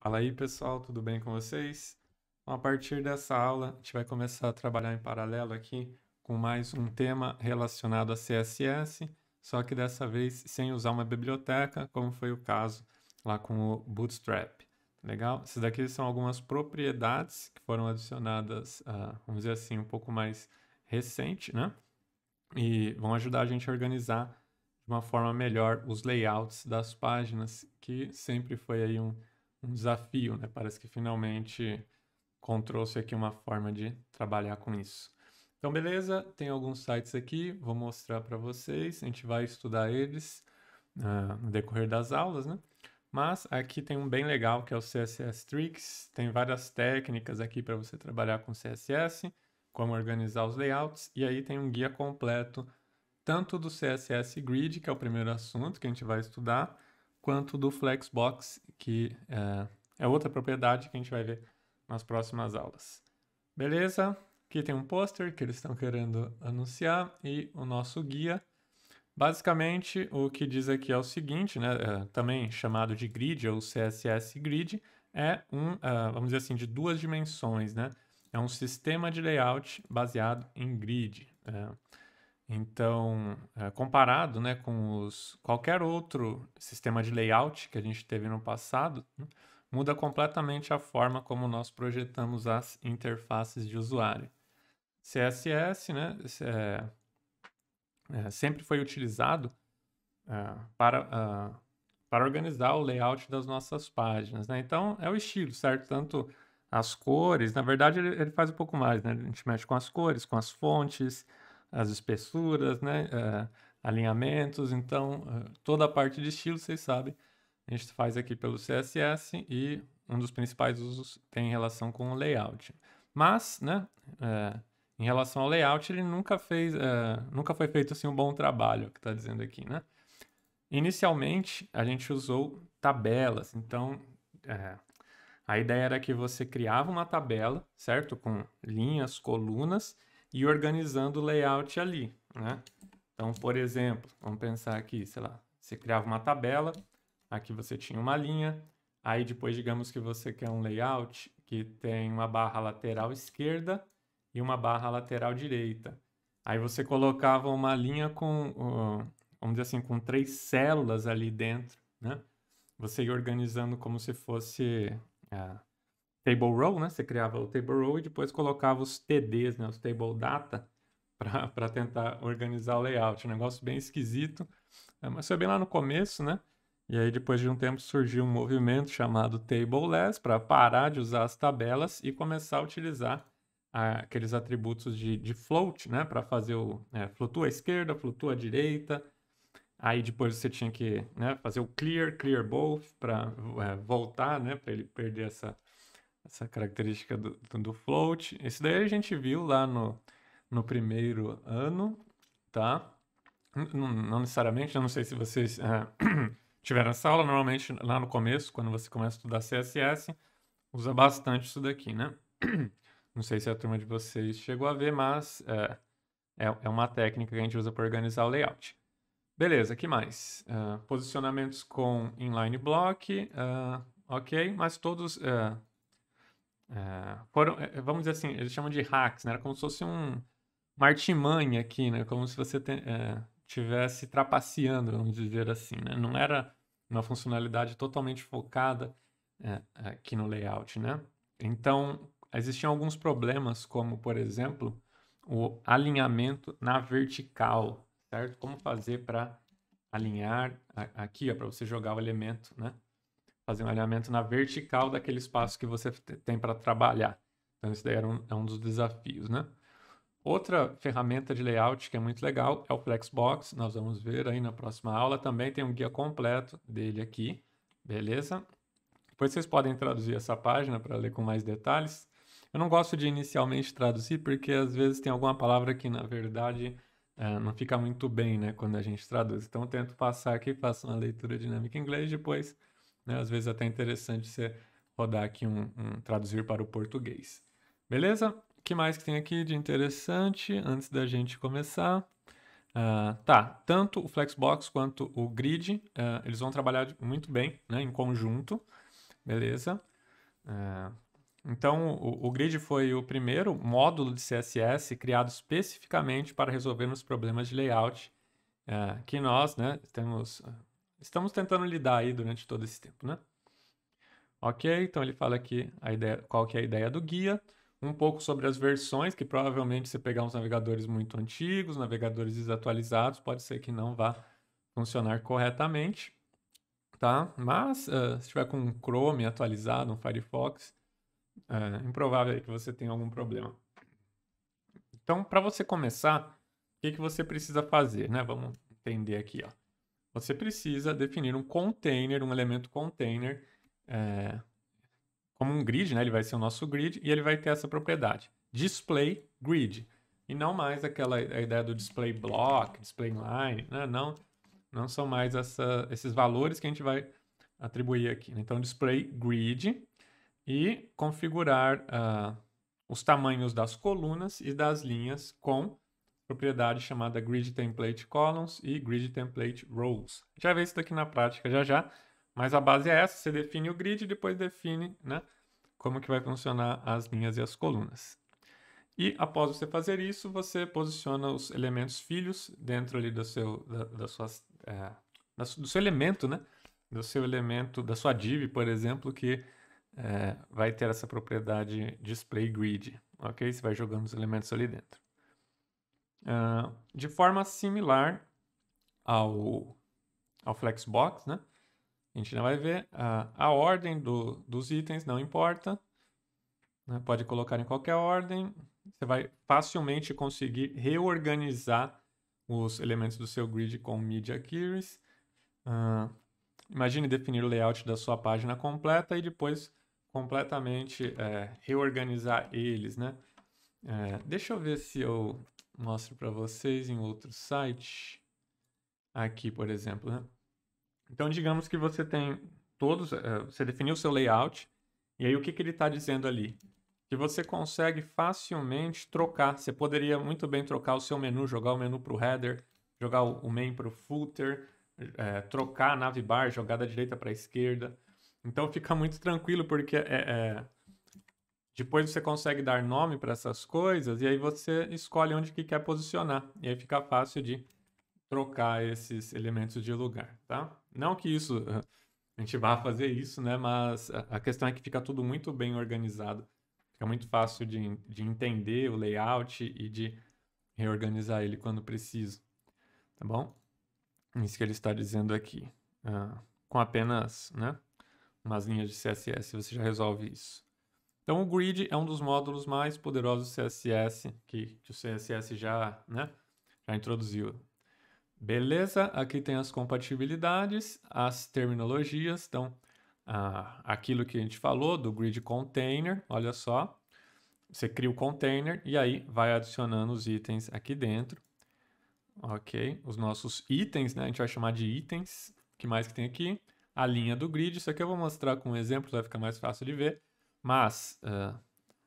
Fala aí, pessoal, tudo bem com vocês? a partir dessa aula, a gente vai começar a trabalhar em paralelo aqui com mais um tema relacionado a CSS, só que dessa vez sem usar uma biblioteca, como foi o caso lá com o Bootstrap. Tá legal? Essas daqui são algumas propriedades que foram adicionadas, uh, vamos dizer assim, um pouco mais recente, né? E vão ajudar a gente a organizar de uma forma melhor os layouts das páginas, que sempre foi aí um um desafio, né? Parece que finalmente encontrou-se aqui uma forma de trabalhar com isso. Então, beleza, tem alguns sites aqui, vou mostrar para vocês, a gente vai estudar eles uh, no decorrer das aulas, né? Mas aqui tem um bem legal que é o CSS Tricks, tem várias técnicas aqui para você trabalhar com CSS, como organizar os layouts, e aí tem um guia completo tanto do CSS Grid, que é o primeiro assunto que a gente vai estudar, quanto do Flexbox, que é, é outra propriedade que a gente vai ver nas próximas aulas. Beleza? Aqui tem um pôster que eles estão querendo anunciar e o nosso guia. Basicamente, o que diz aqui é o seguinte, né, é, também chamado de grid ou CSS grid, é um, uh, vamos dizer assim, de duas dimensões, né? É um sistema de layout baseado em grid. É. Então, eh, comparado né, com os, qualquer outro sistema de layout que a gente teve no passado, né, muda completamente a forma como nós projetamos as interfaces de usuário. CSS né, é, é, sempre foi utilizado é, para, ah, para organizar o layout das nossas páginas. Né? Então, é o estilo, certo? Tanto as cores, na verdade, ele, ele faz um pouco mais, né? a gente mexe com as cores, com as fontes as espessuras, né? Uh, alinhamentos. Então, uh, toda a parte de estilo, vocês sabem, a gente faz aqui pelo CSS e um dos principais usos tem relação com o layout. Mas, né? Uh, em relação ao layout, ele nunca fez, nunca foi feito assim um bom trabalho, é que está dizendo aqui, né? Inicialmente, a gente usou tabelas. Então, a ideia era que você criava uma tabela, certo? Com linhas, colunas, e organizando o layout ali, né? Então, por exemplo, vamos pensar aqui, sei lá, você criava uma tabela, aqui você tinha uma linha, aí depois digamos que você quer um layout que tem uma barra lateral esquerda e uma barra lateral direita. Aí você colocava uma linha com, vamos dizer assim, com três células ali dentro, né? Você ia organizando como se fosse ah, table row, né? Você criava o table row e depois colocava os TDs, né? Os table data para tentar organizar o layout. Um negócio bem esquisito, né? mas foi bem lá no começo, né? E aí depois de um tempo surgiu um movimento chamado tableless para parar de usar as tabelas e começar a utilizar ah, aqueles atributos de, de float, né? Para fazer o é, flutua à esquerda, flutua à direita. Aí depois você tinha que né, fazer o clear, clear both para é, voltar, né? Para ele perder essa essa característica do, do float. Isso daí a gente viu lá no, no primeiro ano, tá? Não, necessariamente, eu não sei se vocês é, tiveram essa aula, normalmente lá no começo, quando você começa a estudar CSS, usa bastante isso daqui, né? Não sei se a turma de vocês chegou a ver, mas é, é, é uma técnica que a gente usa para organizar o layout. Beleza, que mais? Uh, posicionamentos com inline block, uh, ok, mas todos uh, é, foram, é, é, vamos dizer assim, eles chamam de hacks, né? Era como se fosse um, uma artimanha aqui, né? Como se você estivesse é, tivesse trapaceando, vamos dizer assim, né? Não era uma funcionalidade totalmente focada é, aqui no layout, né? Então, existiam alguns problemas, como, por exemplo, o alinhamento na vertical, certo? Como fazer para alinhar aqui, para você jogar o elemento, né? fazer um alinhamento na vertical daquele espaço que você tem para trabalhar. Então, isso daí era um, é um dos desafios, né? Outra ferramenta de layout que é muito legal é o Flexbox. Nós vamos ver aí na próxima aula. Também tem um guia completo dele aqui, beleza? Depois vocês podem traduzir essa página para ler com mais detalhes. Eu não gosto de inicialmente traduzir porque às vezes tem alguma palavra que na verdade é, não fica muito bem, né, quando a gente traduz. Então eu tento passar aqui, faço uma leitura dinâmica em inglês, depois né? Às vezes é até é interessante você rodar aqui um, um traduzir para o português. Beleza? O que mais que tem aqui de interessante antes da gente começar? Uh, tá, tanto o Flexbox quanto o Grid, uh, eles vão trabalhar muito bem né, em conjunto, beleza? Uh, então, o, o, Grid foi o primeiro módulo de CSS criado especificamente para resolvermos problemas de layout que nós né, temos estamos tentando lidar aí durante todo esse tempo, né? Ok, então ele fala aqui a ideia, qual que é a ideia do guia, um pouco sobre as versões, que provavelmente se pegar uns navegadores muito antigos, navegadores desatualizados, pode ser que não vá funcionar corretamente, tá? Mas uh, se tiver com um Chrome atualizado, um Firefox, é improvável que você tenha algum problema. Então, para você começar, o que, que você precisa fazer, né? Vamos entender aqui, ó você precisa definir um container, um elemento container, é, como um grid, né? Ele vai ser o nosso grid e ele vai ter essa propriedade, display grid. E não mais aquela ideia do display block, display line, né? Não, não são mais essa, esses valores que a gente vai atribuir aqui. Né? Então, display grid e configurar uh, os tamanhos das colunas e das linhas com propriedade chamada grid template columns e grid template rows. Já vê isso daqui na prática já já, mas a base é essa, você define o grid e depois define né, como que vai funcionar as linhas e as colunas. E após você fazer isso, você posiciona os elementos filhos dentro ali do seu, da, da suas, é, do seu elemento, né? Do seu elemento, da sua div, por exemplo, que é, vai ter essa propriedade display grid, ok? Você vai jogando os elementos ali dentro. Uh, de forma similar ao, ao Flexbox, né? A gente não vai ver uh, a ordem do, dos itens, não importa. Né? Pode colocar em qualquer ordem. Você vai facilmente conseguir reorganizar os elementos do seu grid com Media Queries. Uh, imagine definir o layout da sua página completa e depois completamente é, reorganizar eles, né? É, deixa eu ver se eu mostro para vocês em outro site. Aqui, por exemplo, né? Então, digamos que você tem todos, eh, você definiu o seu layout, e aí o que, que ele está dizendo ali? Que você consegue facilmente trocar. Você poderia muito bem trocar o seu menu, jogar o menu para o header, jogar o main para o footer, é, trocar a navbar, jogar da direita para a esquerda. Então fica muito tranquilo, porque é, é, depois você consegue dar nome para essas coisas e aí você escolhe onde que quer posicionar. E aí fica fácil de trocar esses elementos de lugar, tá? Não que isso a gente vá fazer isso, né? Mas a questão é que fica tudo muito bem organizado. Fica muito fácil de, de entender o layout e de reorganizar ele quando preciso, tá bom? Isso que ele está dizendo aqui. Ah, com apenas, né? Umas linhas de CSS você já resolve isso. Então, o grid é um dos módulos mais poderosos do CSS, que, que o CSS já, né, já introduziu. Beleza, aqui tem as compatibilidades, as terminologias, então, ah, aquilo que a gente falou do grid container, olha só. Você cria o container e aí vai adicionando os itens aqui dentro. Ok, os nossos itens, né, a gente vai chamar de itens. O que mais que tem aqui? A linha do grid, isso aqui eu vou mostrar com um exemplo, vai ficar mais fácil de ver. Mas uh,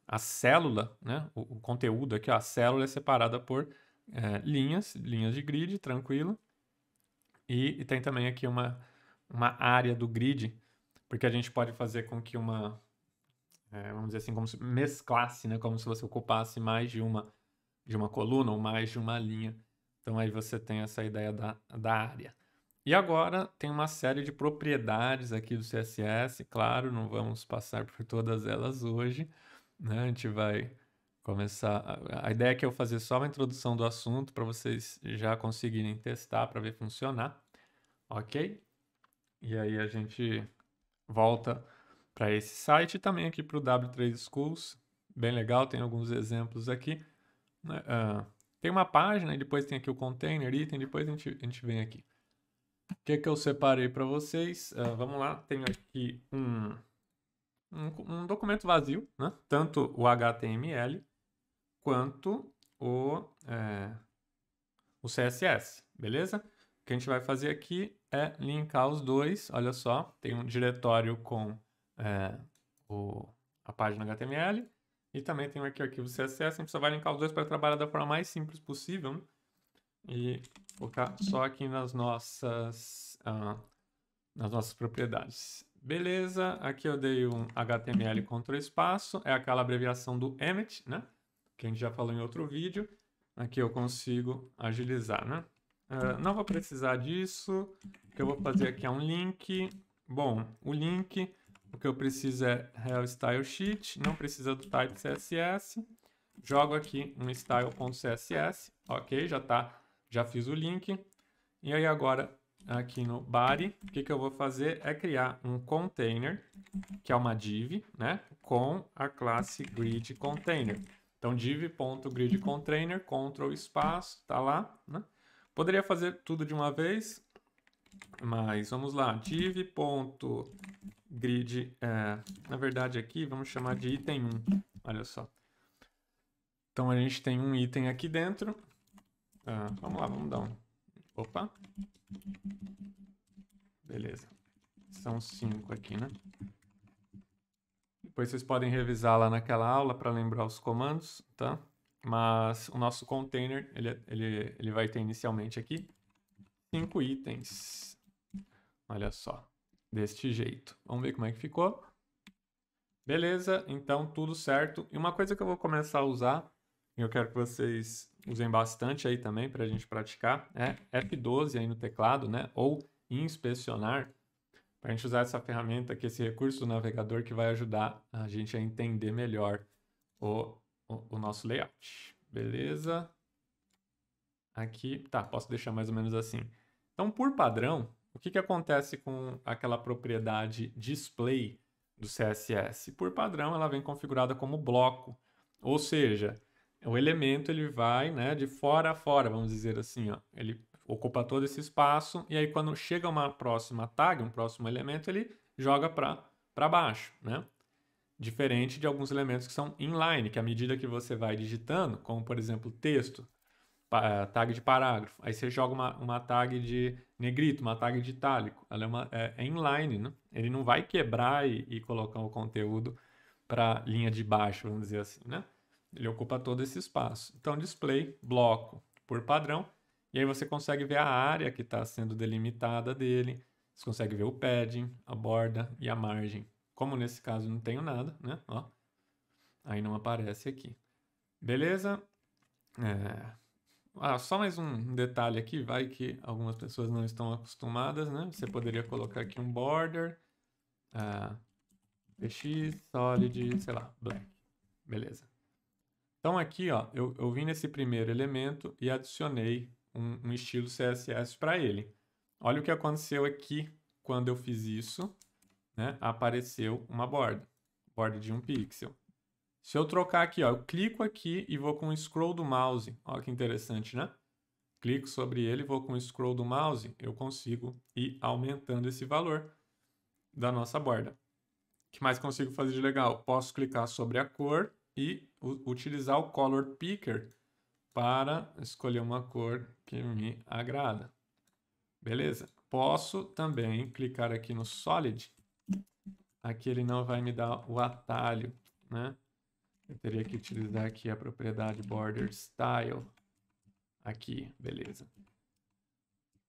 a célula, né, o, o, conteúdo aqui, ó, a célula é separada por uh, linhas, linhas de grid, tranquilo. E, e, tem também aqui uma, uma área do grid, porque a gente pode fazer com que uma, é, vamos dizer assim, como se mesclasse, né, como se você ocupasse mais de uma, de uma coluna ou mais de uma linha. Então aí você tem essa ideia da, da área. E agora tem uma série de propriedades aqui do CSS, claro, não vamos passar por todas elas hoje, né? A gente vai começar. A ideia é que eu fazer só uma introdução do assunto para vocês já conseguirem testar para ver funcionar, ok? E aí a gente volta para esse site e também aqui para o W3 Schools, bem legal, tem alguns exemplos aqui. Uh, tem uma página e depois tem aqui o container item, depois a gente, a gente vem aqui. O que, que eu separei para vocês? Uh, vamos lá, tenho aqui um, um, um, documento vazio, né? tanto o HTML quanto o, é, o CSS, beleza? O que a gente vai fazer aqui é linkar os dois, olha só, tem um diretório com é, o, a página HTML e também tem aqui o arquivo CSS, a gente só vai linkar os dois para trabalhar da forma mais simples possível. Né? E focar uhum. só aqui nas nossas, ah, nas nossas propriedades. Beleza, aqui eu dei um HTML uhum. contra espaço, é aquela abreviação do emit, né? Que a gente já falou em outro vídeo. Aqui eu consigo agilizar, né? Uh, não vou precisar disso. O que eu vou fazer aqui é um link. Bom, o link, o que eu preciso é real style sheet, não precisa do type CSS. Jogo aqui um style.css, ok? Já está já fiz o link. E aí agora, aqui no body, o que, que eu vou fazer é criar um container, que é uma div, né? Com a classe grid container. Então, div.gridContainer, control espaço, tá lá, né? Poderia fazer tudo de uma vez, mas vamos lá, div.grid, é, na verdade aqui vamos chamar de item 1, olha só. Então a gente tem um item aqui dentro, ah, vamos lá, vamos dar um... Opa. Beleza. São cinco aqui, né? Depois vocês podem revisar lá naquela aula para lembrar os comandos, tá? Mas o nosso container, ele, é, ele, ele vai ter inicialmente aqui cinco itens. Olha só, deste jeito. Vamos ver como é que ficou. Beleza, então tudo certo. E uma coisa que eu vou começar a usar, e eu quero que vocês usem bastante aí também para a gente praticar, é F12 aí no teclado, né? Ou inspecionar, para a gente usar essa ferramenta aqui, esse recurso do navegador que vai ajudar a gente a entender melhor o, o, o nosso layout. Beleza? Aqui, tá, posso deixar mais ou menos assim. Então, por padrão, o que, que acontece com aquela propriedade display do CSS? Por padrão, ela vem configurada como bloco, ou seja, o é elemento ele vai né, de fora a fora, vamos dizer assim. Ó. Ele ocupa todo esse espaço e aí quando chega uma próxima tag, um próximo elemento, ele joga para baixo. Né? Diferente de alguns elementos que são inline, que à medida que você vai digitando, como por exemplo texto, eh, tag de parágrafo, aí você joga uma, uma tag de negrito, uma tag de itálico, ela é, uma, é, é inline, né? ele não vai quebrar e, e colocar o conteúdo para linha de baixo, vamos dizer assim. Né? Ele ocupa todo esse espaço. Então, display, bloco por padrão. E aí você consegue ver a área que está sendo delimitada dele. Você consegue ver o padding, a borda e a margem. Como nesse caso não tenho nada, né? Ó, aí não aparece aqui. Beleza? É... Ah, só mais um detalhe aqui, vai que algumas pessoas não estão acostumadas, né? Você poderia colocar aqui um border, uh, ah, PX, solid, sei lá, black. Beleza. Então aqui, ó, eu, eu vim nesse primeiro elemento e adicionei um, um estilo CSS para ele. Olha o que aconteceu aqui quando eu fiz isso, né? Apareceu uma borda, borda de um pixel. Se eu trocar aqui, ó, eu clico aqui e vou com o scroll do mouse. Olha que interessante, né? Clico sobre ele, vou com o scroll do mouse, eu consigo ir aumentando esse valor da nossa borda. O que mais consigo fazer de legal? Posso clicar sobre a cor e utilizar o Color Picker para escolher uma cor que me agrada. Beleza? Posso também clicar aqui no Solid. Aqui ele não vai me dar o atalho, né? Eu teria que utilizar aqui a propriedade Border Style. Aqui, beleza.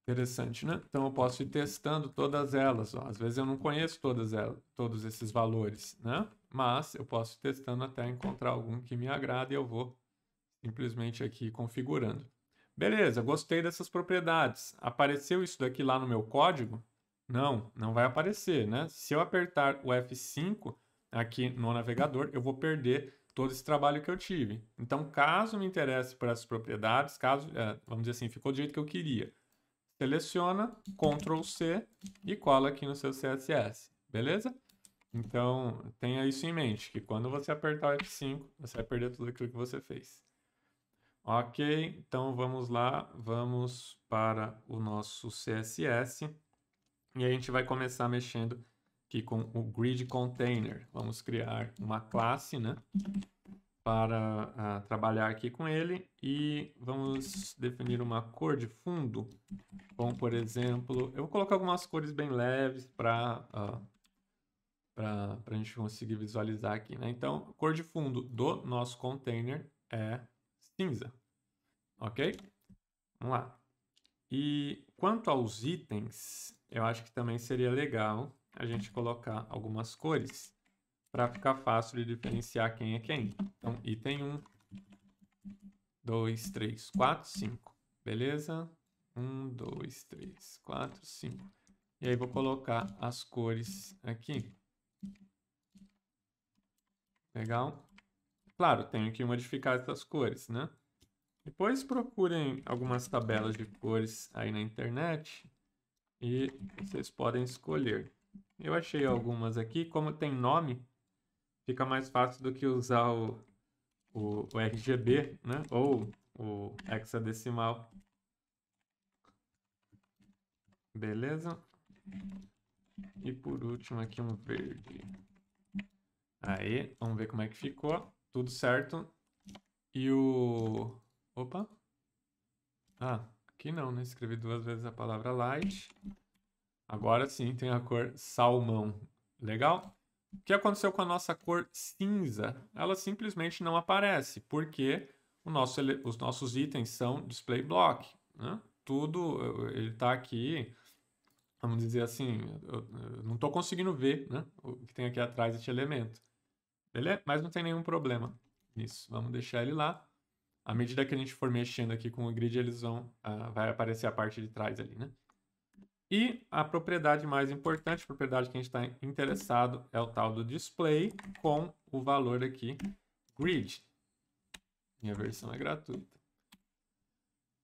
Interessante, né? Então eu posso ir testando todas elas. Ó. Às vezes eu não conheço todas elas, todos esses valores, né? mas eu posso ir testando até encontrar algum que me agrada e eu vou simplesmente aqui configurando. Beleza, gostei dessas propriedades. Apareceu isso daqui lá no meu código? Não, não vai aparecer, né? Se eu apertar o F5 aqui no navegador, eu vou perder todo esse trabalho que eu tive. Então, caso me interesse por essas propriedades, caso, é, vamos dizer assim, ficou do jeito que eu queria, seleciona, Ctrl C e cola aqui no seu CSS, beleza? Então, tenha isso em mente, que quando você apertar o F5, você vai perder tudo aquilo que você fez. Ok, então vamos lá, vamos para o nosso CSS. E a gente vai começar mexendo aqui com o Grid Container. Vamos criar uma classe, né? Para uh, trabalhar aqui com ele. E vamos definir uma cor de fundo. Como, por exemplo, eu vou colocar algumas cores bem leves para... Uh, ah, para a gente conseguir visualizar aqui. Né? Então, a cor de fundo do nosso container é cinza, ok? Vamos lá. E quanto aos itens, eu acho que também seria legal a gente colocar algumas cores para ficar fácil de diferenciar quem é quem. Então, item 1, 2, 3, 4, 5. Beleza? 1, 2, 3, 4, 5. E aí vou colocar as cores aqui. Legal? Claro, tenho que modificar essas cores, né? Depois procurem algumas tabelas de cores aí na internet e vocês podem escolher. Eu achei algumas aqui, como tem nome, fica mais fácil do que usar o, o, o RGB, né? Ou o hexadecimal. Beleza? E por último aqui um verde. Aí, vamos ver como é que ficou. Tudo certo. E o... Opa. Ah, aqui não, né? Escrevi duas vezes a palavra light. Agora sim tem a cor salmão. Legal? O que aconteceu com a nossa cor cinza? Ela simplesmente não aparece, porque nosso, os nossos itens são display block. Né? Tudo, ele está aqui, vamos dizer assim, eu, eu não estou conseguindo ver né? o que tem aqui atrás este elemento. Beleza? É, mas não tem nenhum problema nisso. Vamos deixar ele lá. À medida que a gente for mexendo aqui com o grid, eles vão... Ah, vai aparecer a parte de trás ali, né? E a propriedade mais importante, a propriedade que a gente está interessado, é o tal do display com o valor aqui grid. Minha versão é gratuita.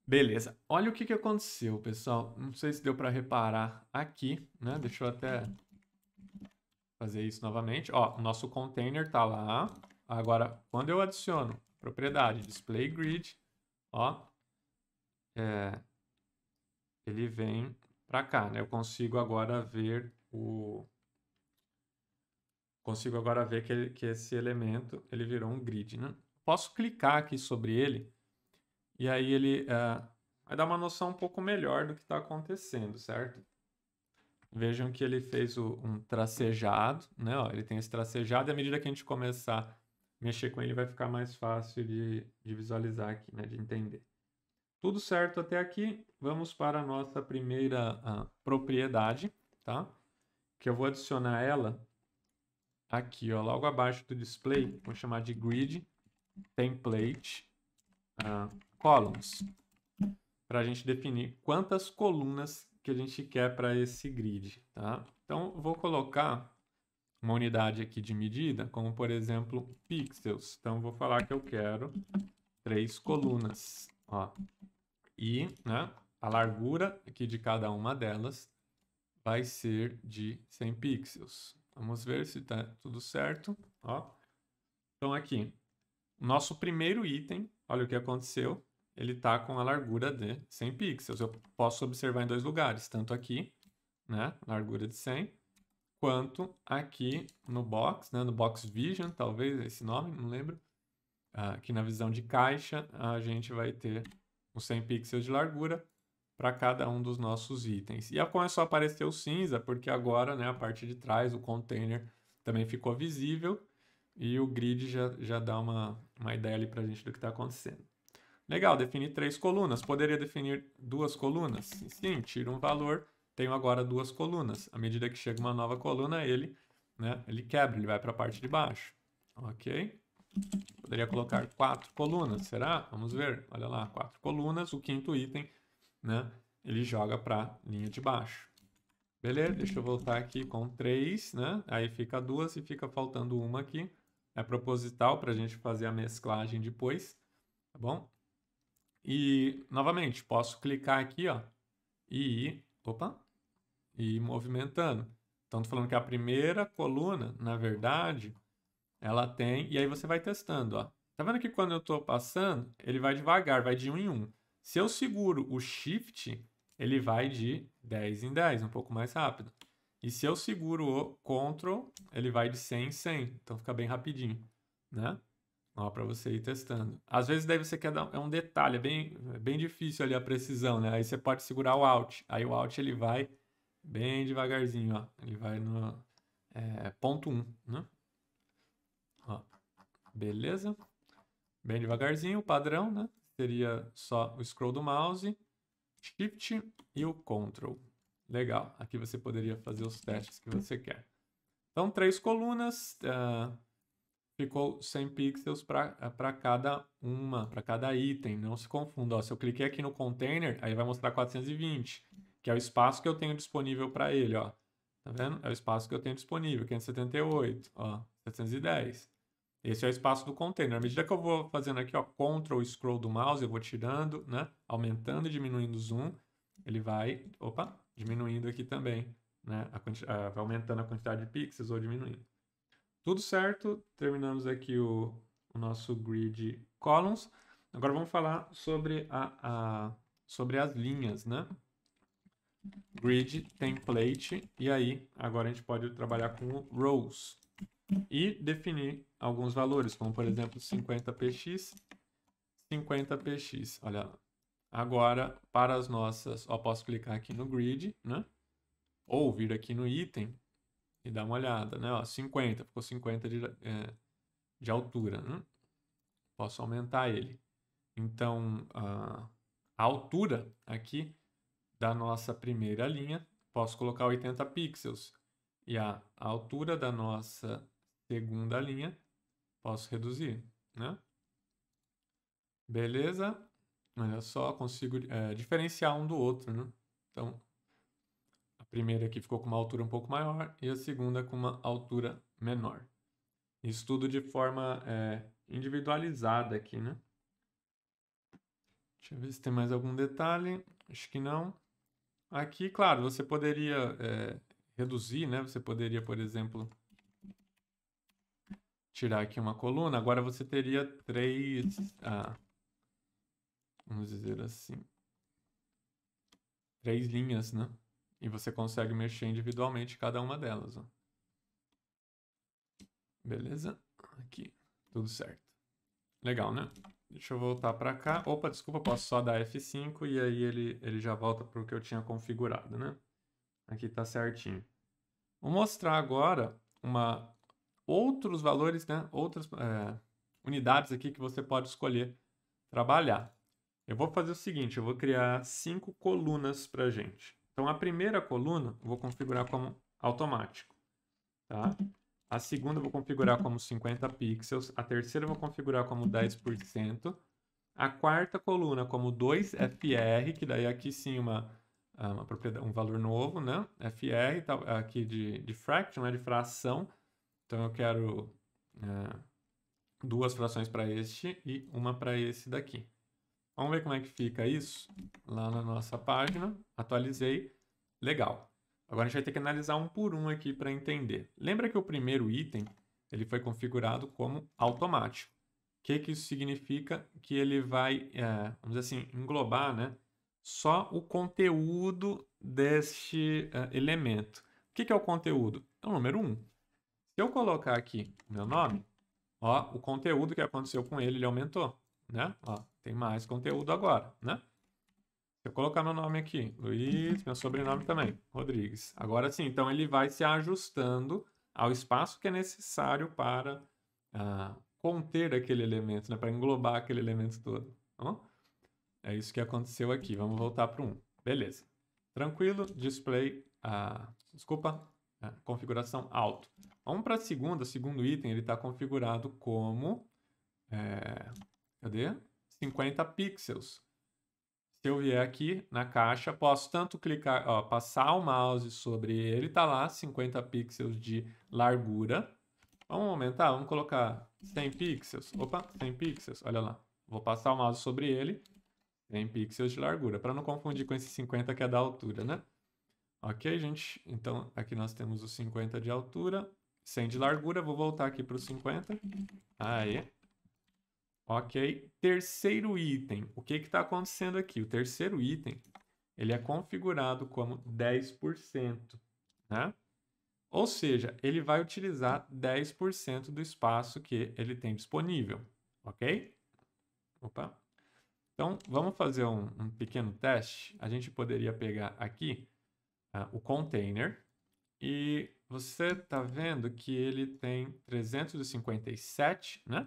Beleza. Olha o que, que aconteceu, pessoal. Não sei se deu para reparar aqui, né? Deixa eu até fazer isso novamente. Ó, o nosso container tá lá. Agora, quando eu adiciono propriedade display grid, ó, é, ele vem para cá, né? Eu consigo agora ver o consigo agora ver que, que esse elemento ele virou um grid, né? Posso clicar aqui sobre ele e aí ele é, vai dar uma noção um pouco melhor do que está acontecendo, certo? Vejam que ele fez o, um tracejado, né? Ó, ele tem esse tracejado e à medida que a gente começar a mexer com ele vai ficar mais fácil de, de visualizar aqui, né? De entender. Tudo certo até aqui. Vamos para a nossa primeira ah, propriedade, tá? Que eu vou adicionar ela aqui, ó, logo abaixo do display. Vou chamar de grid template ah, columns para a gente definir quantas colunas que a gente quer para esse grid. Tá? Então, vou colocar uma unidade aqui de medida, como por exemplo pixels. Então, vou falar que eu quero três colunas. Ó. E né, a largura aqui de cada uma delas vai ser de 100 pixels. Vamos ver se está tudo certo. Ó. Então, aqui, nosso primeiro item, olha o que aconteceu ele está com a largura de 100 pixels. Eu posso observar em dois lugares, tanto aqui, né, largura de 100, quanto aqui no box, né, no box vision, talvez é esse nome, não lembro. Ah, aqui na visão de caixa, a gente vai ter os 100 pixels de largura para cada um dos nossos itens. E começou a aparecer o cinza, porque agora né, a parte de trás, o container, também ficou visível e o grid já, já dá uma, uma ideia ali para a gente do que está acontecendo. Legal, defini três colunas. Poderia definir duas colunas? Sim, tiro um valor, tenho agora duas colunas. À medida que chega uma nova coluna, ele, né, ele quebra, ele vai para a parte de baixo. Ok? Poderia colocar quatro colunas, será? Vamos ver. Olha lá, quatro colunas, o quinto item, né, ele joga para a linha de baixo. Beleza, deixa eu voltar aqui com três, né? Aí fica duas e fica faltando uma aqui. É proposital para a gente fazer a mesclagem depois, tá bom? E, novamente, posso clicar aqui, ó, e ir, opa, e ir movimentando. Então, tô falando que a primeira coluna, na verdade, ela tem, e aí você vai testando, ó. Tá vendo que quando eu estou passando, ele vai devagar, vai de um em um. Se eu seguro o Shift, ele vai de 10 em 10, um pouco mais rápido. E se eu seguro o Ctrl, ele vai de 100 em 100, então fica bem rapidinho, né? Ó, para você ir testando. Às vezes daí você quer é dar é um detalhe, é bem, é bem difícil ali a precisão, né? Aí você pode segurar o alt. Aí o alt ele vai bem devagarzinho, ó. Ele vai no é, ponto 1, um, né? Ó, beleza? Bem devagarzinho, o padrão, né? Seria só o scroll do mouse, shift e o control. Legal, aqui você poderia fazer os testes que você quer. Então, três colunas, uh, ficou 100 pixels para eh, cada uma, para cada item. Não se confunda. Ó, se eu cliquei aqui no container, aí vai mostrar 420, que é o espaço que eu tenho disponível para ele. Ó. Tá vendo? É o espaço que eu tenho disponível, 578, ó, 710. Esse é o espaço do container. À medida que eu vou fazendo aqui, ó, Ctrl Scroll do mouse, eu vou tirando, né? Aumentando e diminuindo o zoom. Ele vai, opa, diminuindo aqui também, né? A, a, vai aumentando a quantidade de pixels ou diminuindo. Tudo certo, terminamos aqui o, o nosso grid columns. Agora vamos falar sobre, a, a, sobre as linhas, né? Grid, template, e aí agora a gente pode trabalhar com rows e definir alguns valores, como por exemplo 50px, 50px. Olha, agora para as nossas, eu posso clicar aqui no grid, né? Ou vir aqui no item e dá uma olhada, né? Ó, 50, ficou 50 de, é, de altura. Né? Posso aumentar ele. Então, a, a altura aqui da nossa primeira linha, posso colocar 80 pixels. E a, altura da nossa segunda linha, posso reduzir, né? Beleza? Olha só, consigo é, diferenciar um do outro, né? Então, primeira aqui ficou com uma altura um pouco maior e a segunda com uma altura menor. Isso tudo de forma é, individualizada aqui, né? Deixa eu ver se tem mais algum detalhe. Acho que não. Aqui, claro, você poderia é, reduzir, né? Você poderia, por exemplo, tirar aqui uma coluna. Agora você teria três... Ah, vamos dizer assim. Três linhas, né? E você consegue mexer individualmente cada uma delas. Ó. Beleza? Aqui, tudo certo. Legal, né? Deixa eu voltar para cá. Opa, desculpa, posso só dar F5 e aí ele, ele já volta para o que eu tinha configurado, né? Aqui está certinho. Vou mostrar agora uma outros valores, né? Outras é, unidades aqui que você pode escolher trabalhar. Eu vou fazer o seguinte, eu vou criar cinco colunas para gente. Então a primeira coluna eu vou configurar como automático, tá? A segunda eu vou configurar uhum. como 50 pixels, a terceira eu vou configurar como 10%, a quarta coluna como 2FR, que daí aqui sim uma, ah, uma propriedade, um valor novo, né? FR tá aqui de, de fraction, né? de fração. Então eu quero é, duas frações para este e uma para esse daqui. Vamos ver como é que fica isso lá na nossa página. Atualizei. Legal. Agora a gente vai ter que analisar um por um aqui para entender. Lembra que o primeiro item ele foi configurado como automático. O que, que isso significa? Que ele vai, é, vamos dizer assim, englobar né, só o conteúdo deste é, elemento. O que, que é o conteúdo? É o número 1. Se eu colocar aqui o meu nome, ó, o conteúdo que aconteceu com ele, ele aumentou né? Ó, tem mais conteúdo agora, né? Se eu colocar meu nome aqui, Luiz, meu sobrenome também, Rodrigues. Agora sim, então ele vai se ajustando ao espaço que é necessário para ah, conter aquele elemento, né? Para englobar aquele elemento todo. Tá é isso que aconteceu aqui. Vamos voltar para um. Beleza. Tranquilo, display, ah, desculpa, né? configuração alto. Vamos para a segunda, segundo item, ele está configurado como eh, Cadê? 50 pixels. Se eu vier aqui na caixa, posso tanto clicar, ó, passar o mouse sobre ele, tá lá 50 pixels de largura. Vamos aumentar, vamos colocar 100 pixels. Opa, 100 pixels, olha lá. Vou passar o mouse sobre ele, 100 pixels de largura, para não confundir com esse 50 que é da altura, né? Ok, gente? Então, aqui nós temos os 50 de altura, 100 de largura. Vou voltar aqui para os 50. Aí. Ok. Terceiro item. O que está acontecendo aqui? O terceiro item ele é configurado como 10%. Né? Ou seja, ele vai utilizar 10% do espaço que ele tem disponível. Ok? Opa. Então, vamos fazer um, um pequeno teste. A gente poderia pegar aqui uh, o container. E você está vendo que ele tem 357, né?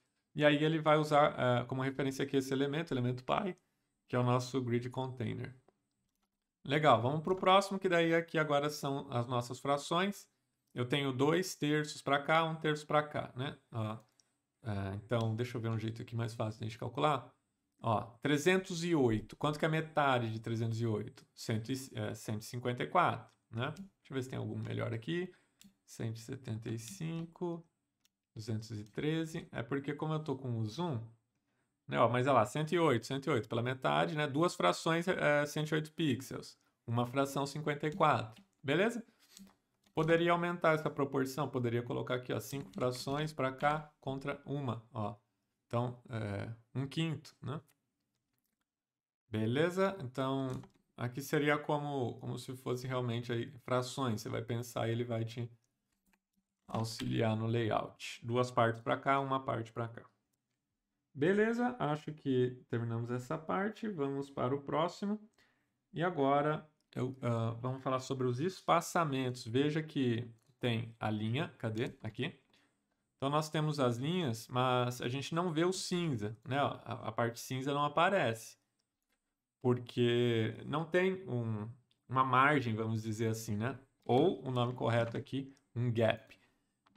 E aí ele vai usar uh, como referência aqui esse elemento, elemento pai, que é o nosso grid container. Legal, vamos para o próximo, que daí aqui agora são as nossas frações. Eu tenho dois terços para cá, um terço para cá, né? Ó, eh, então, deixa eu ver um jeito aqui mais fácil de a gente calcular. Ó, 308. Quanto que é metade de 308? Cento, é, 154, eh, né? Deixa eu ver se tem algum melhor aqui. 175. 213. É porque como eu estou com o zoom, né, ó, mas olha lá, 108, 108 pela metade, né? Duas frações é, 108 pixels, uma fração 54. Beleza? Poderia aumentar essa proporção, poderia colocar aqui, ó, 5 frações para cá contra uma, ó. Então, é, um quinto, né? Beleza? Então, aqui seria como, como se fosse realmente aí, frações. Você vai pensar e ele vai te auxiliar no layout. Duas partes para cá, uma parte para cá. Beleza, acho que terminamos essa parte. Vamos para o próximo. E agora eu, uh, vamos falar sobre os espaçamentos. Veja que tem a linha, cadê? Aqui. Então nós temos as linhas, mas a gente não vê o cinza, né? A, a parte cinza não aparece, porque não tem um, uma margem, vamos dizer assim, né? Ou o nome correto aqui, um gap.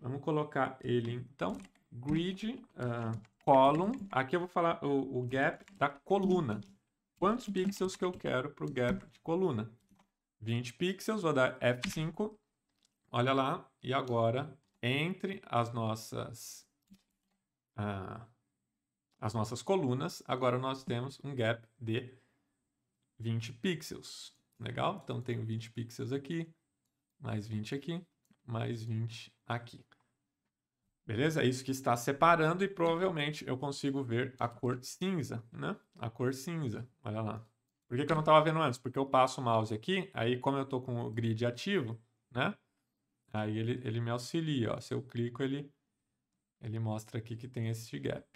Vamos colocar ele, então, grid, uh, column. Aqui eu vou falar o, o gap da coluna. Quantos pixels que eu quero para o gap de coluna? 20 pixels, vou dar F5. Olha lá, e agora entre as nossas, uh, as nossas colunas, agora nós temos um gap de 20 pixels. Legal? Então tenho 20 pixels aqui, mais 20 aqui, mais 20 aqui. Beleza? É isso que está separando e provavelmente eu consigo ver a cor cinza, né? A cor cinza, olha lá. Por que, que eu não estava vendo antes? Porque eu passo o mouse aqui, aí como eu estou com o grid ativo, né? Aí ele, ele me auxilia, ó. Se eu clico, ele, ele mostra aqui que tem esse gap.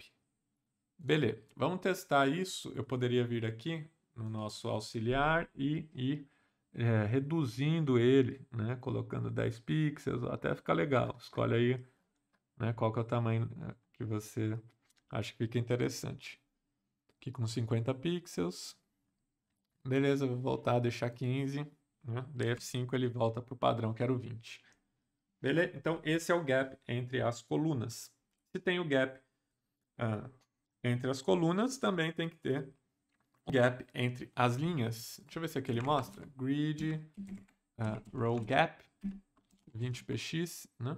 Beleza, vamos testar isso. Eu poderia vir aqui no nosso auxiliar e ir é, reduzindo ele, né? Colocando 10 pixels, até ficar legal. Escolhe aí né? Qual que é o tamanho né, que você acha que fica interessante. Aqui com 50 pixels. Beleza, vou voltar né, a deixar 15. Né? DF5 ele volta para o padrão que era o 20. Beleza? Então esse é o gap entre as colunas. Se tem o gap ah, entre as colunas, também tem que ter gap entre as linhas. Deixa eu ver se aqui ele mostra. Grid, ah, row gap, 20px, né?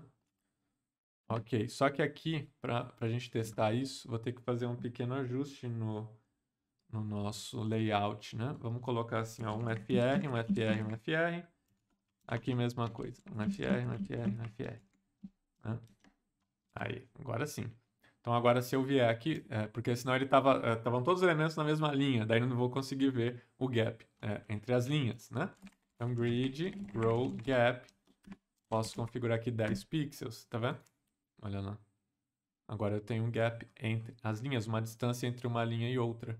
Ok, só que aqui, para a gente testar isso, vou ter que fazer um pequeno ajuste no, no nosso layout, né? Vamos colocar assim, ó, um FR, um FR, um FR. Aqui mesma coisa, um FR, um FR, um FR. Né? Aí, agora sim. Então agora se eu vier aqui, é, porque senão ele tava, estavam é, todos os elementos na mesma linha, daí não vou conseguir ver o gap é, entre as linhas, né? Então grid, row, gap, posso configurar aqui 10 pixels, tá vendo? Olha lá. Agora eu tenho um gap entre as linhas, uma distância entre uma linha e outra.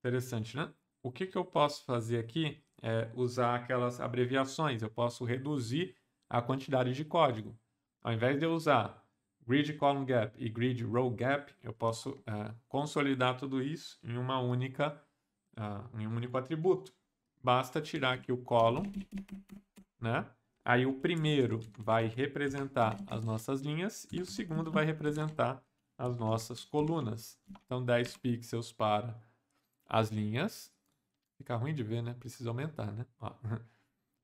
Interessante, né? O que, que eu posso fazer aqui é usar aquelas abreviações. Eu posso reduzir a quantidade de código. Ao invés de eu usar grid column gap e grid row gap, eu posso é, consolidar tudo isso em uma única, uh, em um único atributo. Basta tirar aqui o column, né? Aí o primeiro vai representar as nossas linhas e o segundo vai representar as nossas colunas. Então 10 pixels para as linhas. Fica ruim de ver, né? Precisa aumentar, né? Ó.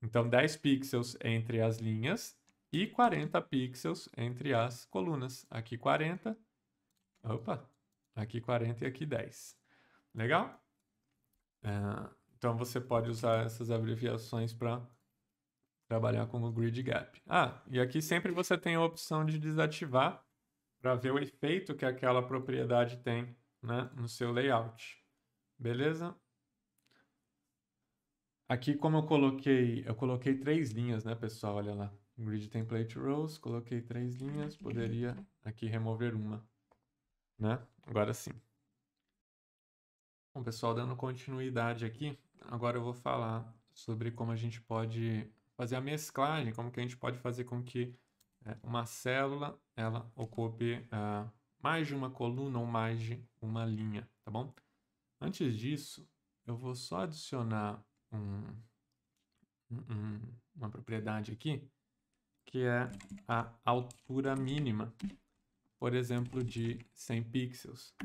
Então 10 pixels entre as linhas e 40 pixels entre as colunas. Aqui 40, opa, aqui 40 e aqui 10. Legal? É, então você pode usar essas abreviações para trabalhar com o grid gap. Ah, e aqui sempre você tem a opção de desativar para ver o efeito que aquela propriedade tem né, no seu layout. Beleza? Aqui, como eu coloquei, eu coloquei três linhas, né, pessoal? Olha lá. Grid template rows, coloquei três linhas, poderia aqui remover uma, né? Agora sim. Bom, pessoal, dando continuidade aqui, agora eu vou falar sobre como a gente pode fazer a mesclagem, como que a gente pode fazer com que é, uma célula ela ocupe é, mais de uma coluna ou mais de uma linha, tá bom? Antes disso, eu vou só adicionar um, um, uma propriedade aqui, que é a altura mínima, por exemplo, de 100 pixels.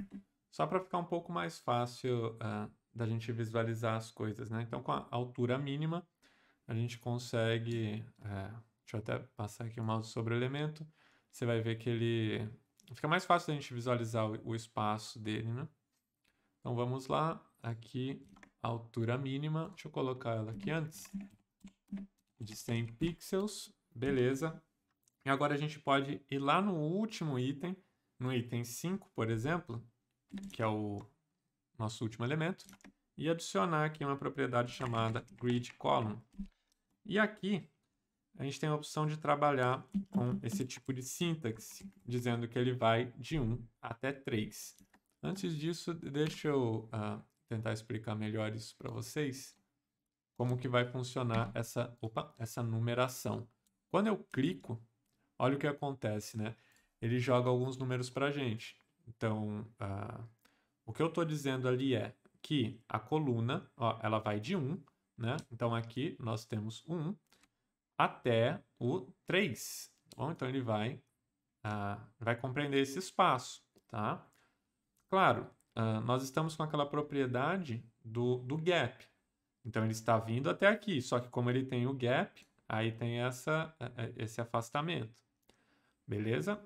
Só para ficar um pouco mais fácil uh, da gente visualizar as coisas, né? Então, com a altura mínima, a gente consegue. É, deixa eu até passar aqui o mouse sobre o elemento. Você vai ver que ele. Fica mais fácil a gente visualizar o, o espaço dele, né? Então vamos lá. Aqui, altura mínima. Deixa eu colocar ela aqui antes. De 100 pixels. Beleza. E agora a gente pode ir lá no último item, no item 5, por exemplo, que é o nosso último elemento, e adicionar aqui uma propriedade chamada grid column. E aqui a gente tem a opção de trabalhar com esse tipo de sintaxe, dizendo que ele vai de 1 até 3. Antes disso, deixa eu uh, tentar explicar melhor isso para vocês, como que vai funcionar essa, opa, essa numeração. Quando eu clico, olha o que acontece, né? Ele joga alguns números para a gente. Então, uh, o que eu estou dizendo ali é que a coluna, ó, ela vai de 1 né? Então aqui nós temos o 1 até o 3. Bom, então ele vai, uh, vai compreender esse espaço, tá? Claro, uh, nós estamos com aquela propriedade do, do gap. Então ele está vindo até aqui, só que como ele tem o gap, aí tem essa, eh, eh, esse afastamento. Beleza?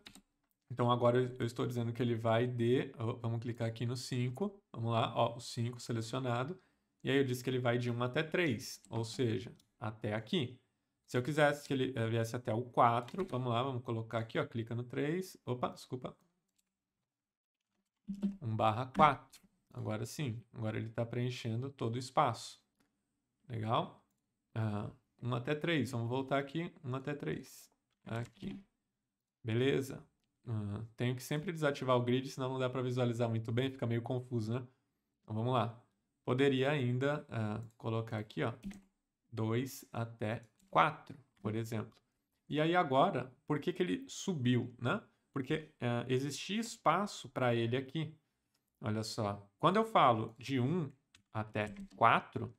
Então agora eu estou dizendo que ele vai de, vamos clicar aqui no 5, vamos lá, ó, o 5 selecionado, e aí eu disse que ele vai de 1 até 3, ou seja, até aqui. Se eu quisesse que ele eh, viesse até o 4, vamos lá, vamos colocar aqui, ó, clica no 3. Opa, desculpa. 1 barra 4. Agora sim, agora ele está preenchendo todo o espaço. Legal? Ah, 1 até 3, vamos voltar aqui, 1 até 3. Aqui. Beleza. Ah, tenho que sempre desativar o grid, senão não dá para visualizar muito bem, fica meio confuso, né? Então vamos lá. Poderia ainda uh, colocar aqui, ó, 2 até 4, por exemplo. E aí agora, por que, que ele subiu, né? Porque uh, existia espaço para ele aqui. Olha só, quando eu falo de 1 até 4,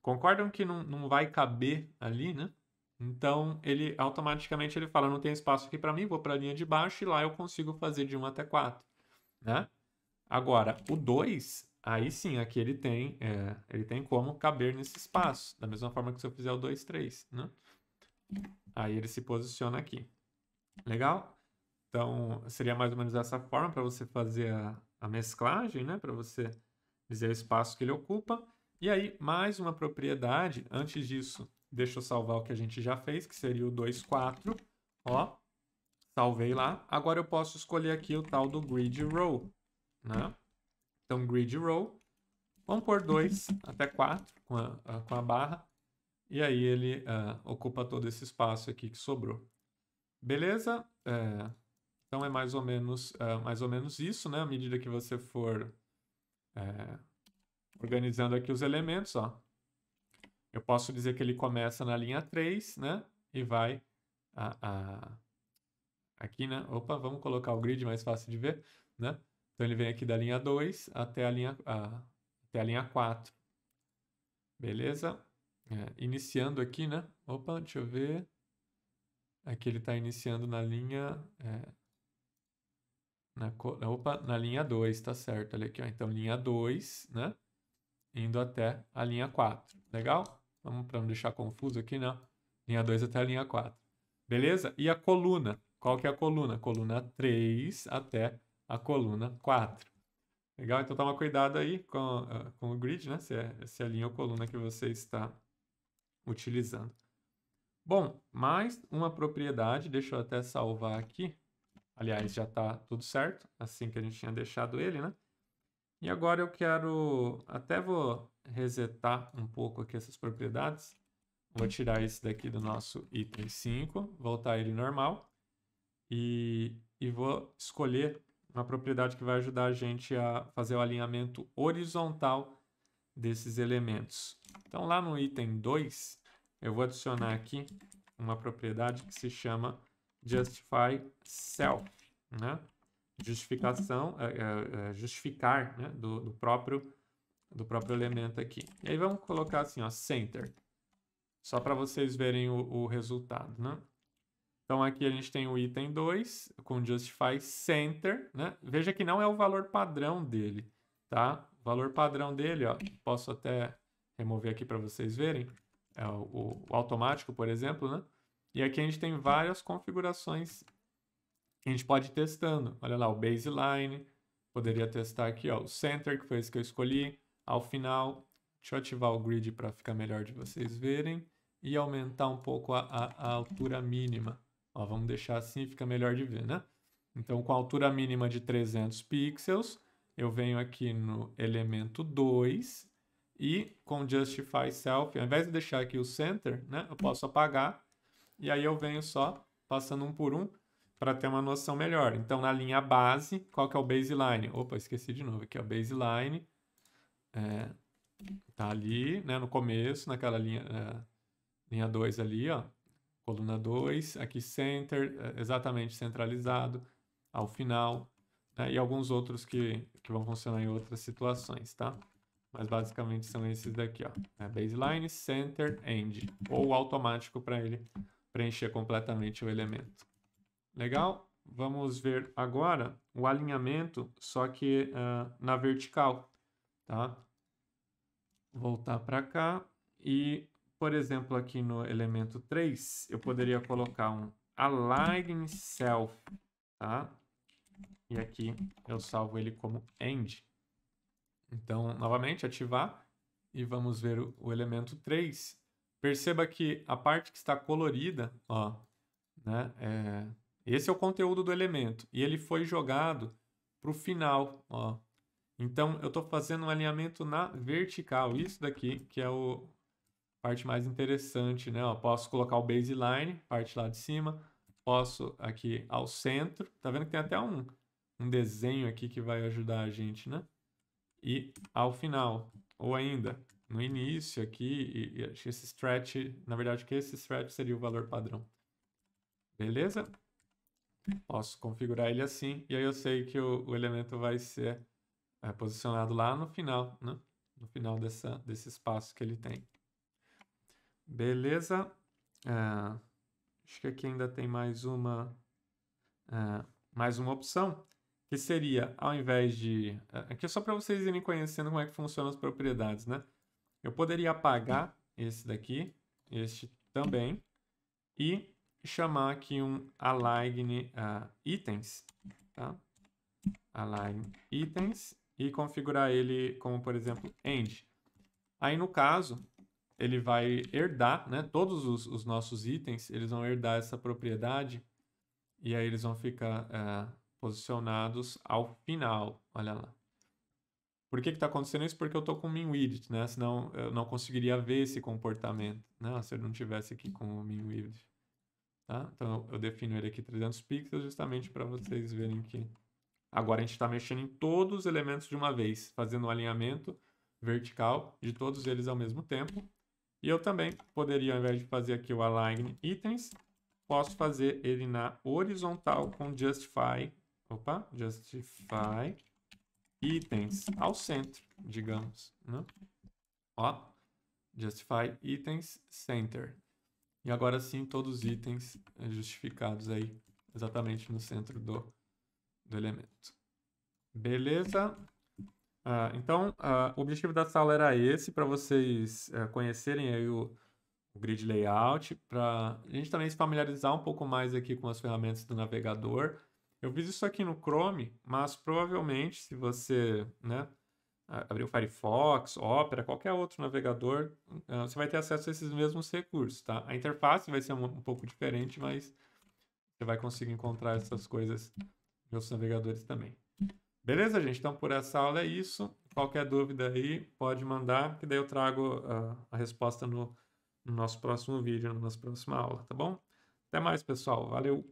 concordam que não, não vai caber ali, né? Então, ele automaticamente ele fala, não tem espaço aqui para mim, vou para a linha de baixo e lá eu consigo fazer de 1 até 4, né? Agora, o 2, aí sim, aqui ele tem, é, ele tem como caber nesse espaço, da mesma forma que se eu fizer o 2, 3, né? Aí ele se posiciona aqui. Legal? Então, seria mais ou menos essa forma para você fazer a, a mesclagem, né? Para você dizer o espaço que ele ocupa. E aí, mais uma propriedade. Antes disso, deixa eu salvar o que a gente já fez, que seria o 2, 4. Ó, salvei lá. Agora eu posso escolher aqui o tal do grid row, né? Então, grid row. Vamos por 2 até 4 com a, com a barra. E aí ele uh, ocupa todo esse espaço aqui que sobrou. Beleza? É, então é mais ou menos, uh, mais ou menos isso, né? À medida que você for é, organizando aqui os elementos, ó. Eu posso dizer que ele começa na linha 3, né? E vai a, a... aqui, né? Opa, vamos colocar o grid mais fácil de ver, né? Então ele vem aqui da linha 2 até a linha, a, até a linha 4. Beleza? É, iniciando aqui, né? Opa, deixa eu ver. Aqui ele está iniciando na linha. É, na, opa, na linha 2, tá certo. Olha aqui, ó. Então, linha 2, né? Indo até a linha 4. Legal? Vamos para não deixar confuso aqui, né? Linha 2 até a linha 4. Beleza? E a coluna? Qual que é a coluna? Coluna 3 até a coluna 4. Legal? Então toma cuidado aí com, ah, com o grid, né? Se é, se é a linha ou coluna que você está utilizando. Bom, mais uma propriedade, deixa eu até salvar aqui. Aliás, já está tudo certo, assim que a gente tinha deixado ele, né? E agora eu quero, até vou resetar um pouco aqui essas propriedades. Vou tirar esse daqui do nosso item 5, voltar ele normal. E, e vou escolher uma propriedade que vai ajudar a gente a fazer o alinhamento horizontal desses elementos. Então, lá no item 2, eu vou adicionar aqui uma propriedade que se chama justify self, né? justificação, é, é, é, justificar né? do, do, próprio, do próprio elemento aqui. E aí vamos colocar assim, ó, center, só para vocês verem o, o resultado. Né? Então aqui a gente tem o item 2 com justify center, né? Veja que não é o valor padrão dele, tá? O valor padrão dele, ó, posso até remover aqui para vocês verem, é o, o, automático, por exemplo, né? E aqui a gente tem várias configurações que a gente pode ir testando. Olha lá, o baseline, poderia testar aqui, ó, o center, que foi esse que eu escolhi, ao final. Deixa eu ativar o grid para ficar melhor de vocês verem e aumentar um pouco a, a, a altura mínima. Ó, vamos deixar assim, fica melhor de ver, né? Então, com a altura mínima de 300 pixels, eu venho aqui no elemento 2 e com Justify Self, ao invés de deixar aqui o Center, né, eu posso apagar e aí eu venho só passando um por um para ter uma noção melhor. Então, na linha base, qual que é o baseline? Opa, esqueci de novo aqui, é o baseline. É, tá ali, né, no começo, naquela linha, é, linha 2 ali, ó coluna 2, aqui center, é, exatamente centralizado, ao final, né? e alguns outros que, que vão funcionar em outras situações, tá? Mas basicamente são esses daqui, ó. Né, baseline, center, end, ou automático para ele preencher completamente o elemento. Legal? Vamos ver agora o alinhamento, só que uh, na vertical, tá? Voltar para cá e por exemplo, aqui no elemento 3, eu poderia colocar um align self, tá? E aqui eu salvo ele como end. Então, novamente, ativar e vamos ver o, o elemento 3. Perceba que a parte que está colorida, ó, né? É, esse é o conteúdo do elemento e ele foi jogado para o final, ó. Então, eu estou fazendo um alinhamento na vertical. Isso daqui que é o, parte mais interessante, né? Eu posso colocar o baseline, parte lá de cima, posso aqui ao centro, tá vendo que tem até um, um desenho aqui que vai ajudar a gente, né? E ao final, ou ainda no início aqui, e, e esse stretch, na verdade que esse stretch seria o valor padrão. Beleza? Posso configurar ele assim, e aí eu sei que o, o elemento vai ser é, posicionado lá no final, né? No final dessa, desse espaço que ele tem. Beleza? É, acho que aqui ainda tem mais uma, é, mais uma opção, que seria, ao invés de... É, aqui é só para vocês irem conhecendo como é que funcionam as propriedades, né? Eu poderia apagar esse daqui, este também, e chamar aqui um align uh, itens, tá? Align itens e configurar ele como, por exemplo, end. Aí, no caso, ele vai herdar, né? Todos os, os, nossos itens, eles vão herdar essa propriedade e aí eles vão ficar é, posicionados ao final, olha lá. Por que está acontecendo isso? Porque eu estou com o MinWidget, né? Senão eu não conseguiria ver esse comportamento, né? Se eu não tivesse aqui com o MinWidget. Tá? Então eu defino ele aqui 300 pixels justamente para vocês verem que... Agora a gente está mexendo em todos os elementos de uma vez, fazendo um alinhamento vertical de todos eles ao mesmo tempo. E eu também poderia, ao invés de fazer aqui o align itens, posso fazer ele na horizontal com justify, opa, justify itens ao centro, digamos, né? Ó, justify itens center. E agora sim, todos os itens justificados aí exatamente no centro do, do elemento. Beleza? Uh, então, uh, o objetivo da sala era esse, para vocês uh, conhecerem aí o, o grid layout, para a gente também se familiarizar um pouco mais aqui com as ferramentas do navegador. Eu fiz isso aqui no Chrome, mas provavelmente se você né, abrir o Firefox, Opera, qualquer outro navegador, ah, você vai ter acesso a esses mesmos recursos, tá? A interface vai ser um, um pouco diferente, mas você vai conseguir encontrar essas coisas nos navegadores também. Beleza, gente? Então, por essa aula é isso. Qualquer dúvida aí, pode mandar, que daí eu trago uh, a resposta no, no nosso próximo vídeo, na nossa próxima aula, tá bom? Até mais, pessoal. Valeu!